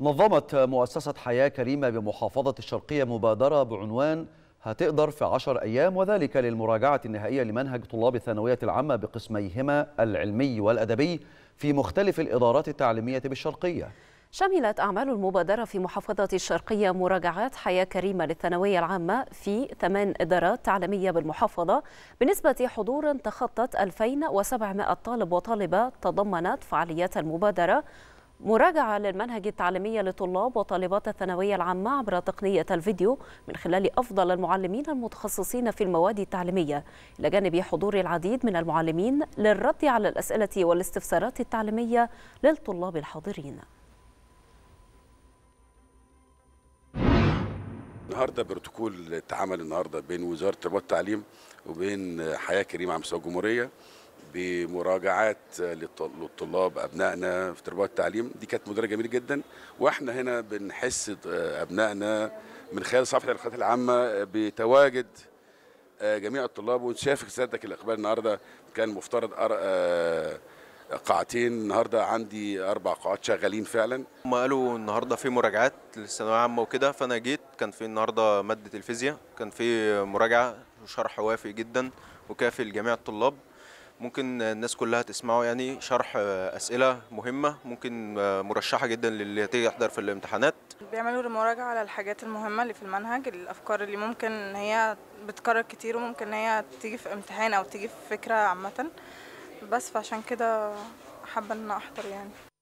نظمت مؤسسة حياة كريمة بمحافظة الشرقية مبادرة بعنوان هتقدر في عشر أيام وذلك للمراجعة النهائية لمنهج طلاب الثانوية العامة بقسميهما العلمي والأدبي في مختلف الإدارات التعليمية بالشرقية شملت أعمال المبادرة في محافظة الشرقية مراجعات حياة كريمة للثانوية العامة في ثمان إدارات تعليمية بالمحافظة بنسبة حضور تخطت 2700 طالب وطالبة تضمنت فعاليات المبادرة مراجعة للمنهج التعليمي لطلاب وطالبات الثانوية العامة عبر تقنية الفيديو من خلال أفضل المعلمين المتخصصين في المواد التعليمية إلى جانب حضور العديد من المعلمين للرد على الأسئلة والاستفسارات التعليمية للطلاب الحاضرين النهارده بروتوكول اتعمل النهارده بين وزاره التربيه والتعليم وبين حياه كريمه على مستوى الجمهوريه بمراجعات للطلاب ابنائنا في تربيه التعليم دي كانت مدرجه جميله جدا واحنا هنا بنحس ابنائنا من خلال صفحه العلاقات العامه بتواجد آه، جميع الطلاب وشاف سيادتك الاقبال النهارده كان مفترض آه، قاعتين النهارده عندي اربع قاعات شغالين فعلا هم قالوا النهارده في مراجعات للثانويه عامه وكده فانا جيت كان في النهارده ماده الفيزياء كان في مراجعه وشرح وافي جدا وكافي لجميع الطلاب ممكن الناس كلها تسمعه يعني شرح اسئله مهمه ممكن مرشحه جدا للي هتيجي يحضر في الامتحانات بيعملوا مراجعه على الحاجات المهمه اللي في المنهج الافكار اللي ممكن هي بتكرر كتير وممكن هي تيجي في امتحان او تيجي في فكره عامه بس فعشان كده حابه ان احضر يعني